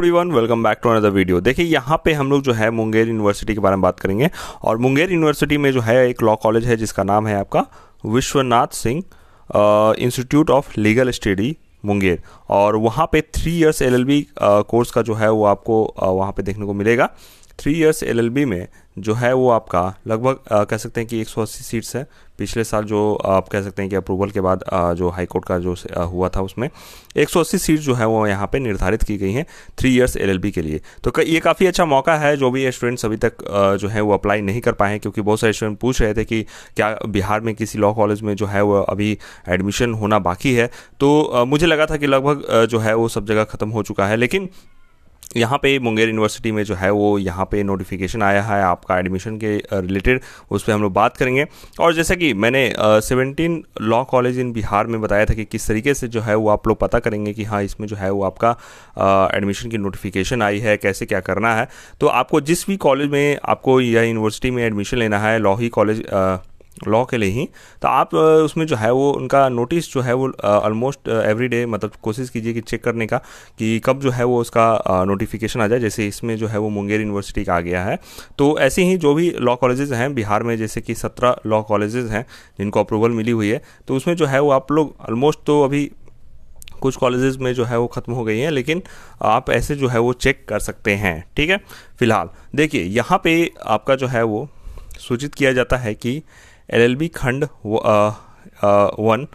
everyone welcome back to another video देखिए यहाँ पे हम लोग जो है मुंगेर यूनिवर्सिटी के बारे में बात करेंगे और मुंगेर यूनिवर्सिटी में जो है एक लॉ कॉलेज है जिसका नाम है आपका Vishwanath Singh institute of legal study Munger और वहाँ पे थ्री इयर्स एलएलबी कोर्स का जो है वो आपको वहाँ पे देखने को मिलेगा थ्री इयर्स एलएलबी में जो है वो आपका लगभग कह सकते हैं कि 180 सीट्स है पिछले साल जो आप कह सकते हैं कि अप्रूवल के बाद आ, जो हाई कोर्ट का जो आ, हुआ था उसमें 180 सीट जो है वो यहाँ पे निर्धारित की गई हैं थ्री इयर्स एलएलबी के लिए तो क, ये काफ़ी अच्छा मौका है जो भी स्टूडेंट्स अभी तक आ, जो है वो अप्लाई नहीं कर पाए हैं क्योंकि बहुत सारे स्टूडेंट पूछ रहे थे कि क्या बिहार में किसी लॉ कॉलेज में जो है वो अभी एडमिशन होना बाकी है तो मुझे लगा था कि लगभग जो है वो सब जगह ख़त्म हो चुका है लेकिन यहाँ पे मुंगेर यूनिवर्सिटी में जो है वो यहाँ पे नोटिफिकेशन आया है आपका एडमिशन के रिलेटेड उस पर हम लोग बात करेंगे और जैसा कि मैंने seventeen law college in Bihar में बताया था कि किस तरीके से जो है वो आप लोग पता करेंगे कि हाँ इसमें जो है वो आपका एडमिशन की नोटिफिकेशन आई है कैसे क्या करना है तो आपको जिस भी कॉलेज में आपको या यूनिवर्सिटी में एडमिशन लेना है लॉ ही कॉलेज लॉ के लिए ही तो आप उसमें जो है वो उनका नोटिस जो है वो ऑलमोस्ट एवरी डे मतलब कोशिश कीजिए कि चेक करने का कि कब जो है वो उसका नोटिफिकेशन आ जाए जैसे इसमें जो है वो मुंगेर यूनिवर्सिटी का आ गया है तो ऐसे ही जो भी लॉ कॉलेजेस हैं बिहार में जैसे कि सत्रह लॉ कॉलेजेज़ हैं जिनको अप्रूवल मिली हुई है तो उसमें जो है वो आप लोग ऑलमोस्ट तो अभी कुछ कॉलेजेस में जो है वो ख़त्म हो गई हैं लेकिन आप ऐसे जो है वो चेक कर सकते हैं ठीक है फिलहाल देखिए यहाँ पे आपका जो है वो सूचित किया जाता है कि एलएलबी खंड बी खंड वन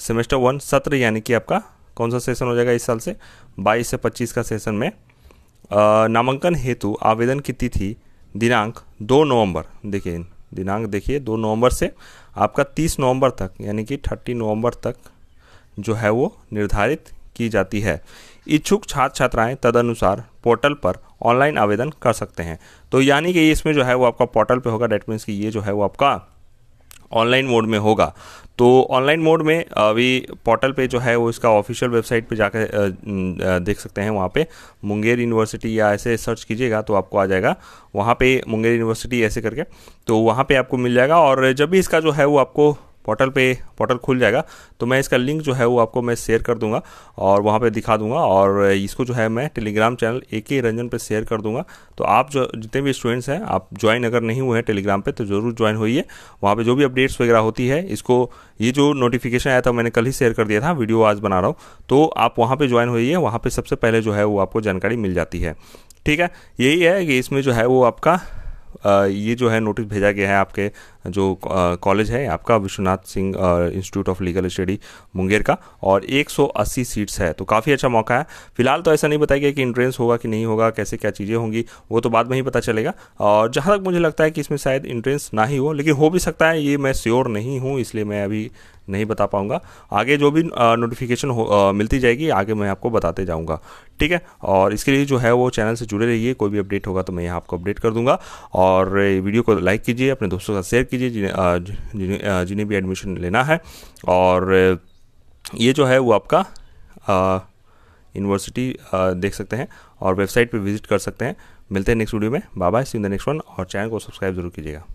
सेमेस्टर वन सत्र यानी कि आपका कौन सा सेशन हो जाएगा इस साल से 22 से 25 का सेशन में नामांकन हेतु आवेदन की तिथि दिनांक 2 नवंबर देखिए दिनांक देखिए 2 नवंबर से आपका 30 नवंबर तक यानी कि 30 नवंबर तक जो है वो निर्धारित की जाती है इच्छुक छात्र छात्राएं तदनुसार पोर्टल पर ऑनलाइन आवेदन कर सकते हैं तो यानी कि इसमें जो है वो आपका पोर्टल पे होगा डेट मीन्स कि ये जो है वो आपका ऑनलाइन मोड में होगा तो ऑनलाइन मोड में अभी पोर्टल पे जो है वो इसका ऑफिशियल वेबसाइट पे जाकर देख सकते हैं वहाँ पे मुंगेर यूनिवर्सिटी या ऐसे सर्च कीजिएगा तो आपको आ जाएगा वहाँ पे मुंगेर यूनिवर्सिटी ऐसे करके तो वहाँ पे आपको मिल जाएगा और जब भी इसका जो है वो आपको पोर्टल पे पोर्टल खुल जाएगा तो मैं इसका लिंक जो है वो आपको मैं शेयर कर दूंगा और वहाँ पे दिखा दूंगा और इसको जो है मैं टेलीग्राम चैनल ए के रंजन पर शेयर कर दूंगा तो आप जो जितने भी स्टूडेंट्स हैं आप ज्वाइन अगर नहीं हुए हैं टेलीग्राम पे तो ज़रूर ज्वाइन होइए वहाँ पर जो भी अपडेट्स वगैरह होती है इसको ये जो नोटिफिकेशन आया था मैंने कल ही शेयर कर दिया था वीडियो आज बना रहा हूँ तो आप वहाँ पर ज्वाइन होइए वहाँ पर सबसे पहले जो है वो आपको जानकारी मिल जाती है ठीक है यही है कि इसमें जो है वो आपका ये जो है नोटिस भेजा गया है आपके जो कॉलेज है आपका Vishwanath Singh institute of legal study Munger का और 180 सीट्स है तो काफ़ी अच्छा मौका है फिलहाल तो ऐसा नहीं बताया गया कि इंट्रेंस होगा कि नहीं होगा कैसे क्या चीज़ें होंगी वो तो बाद में ही पता चलेगा और जहाँ तक मुझे लगता है कि इसमें शायद इंट्रेंस ना ही हो लेकिन हो भी सकता है ये मैं श्योर नहीं हूँ इसलिए मैं अभी नहीं बता पाऊँगा आगे जो भी नोटिफिकेशन मिलती जाएगी आगे मैं आपको बताते जाऊँगा ठीक है और इसके लिए जो है वो चैनल से जुड़े रहिए कोई भी अपडेट होगा तो मैं यहाँ आपको अपडेट कर दूंगा और वीडियो को लाइक कीजिए अपने दोस्तों का शेयर कीजिए जिन्हें जिन्हें भी एडमिशन लेना है और ये जो है वो आपका यूनिवर्सिटी देख सकते हैं और वेबसाइट पे विजिट कर सकते हैं मिलते हैं नेक्स्ट वीडियो में बाबा see in the next one और चैनल को सब्सक्राइब जरूर कीजिएगा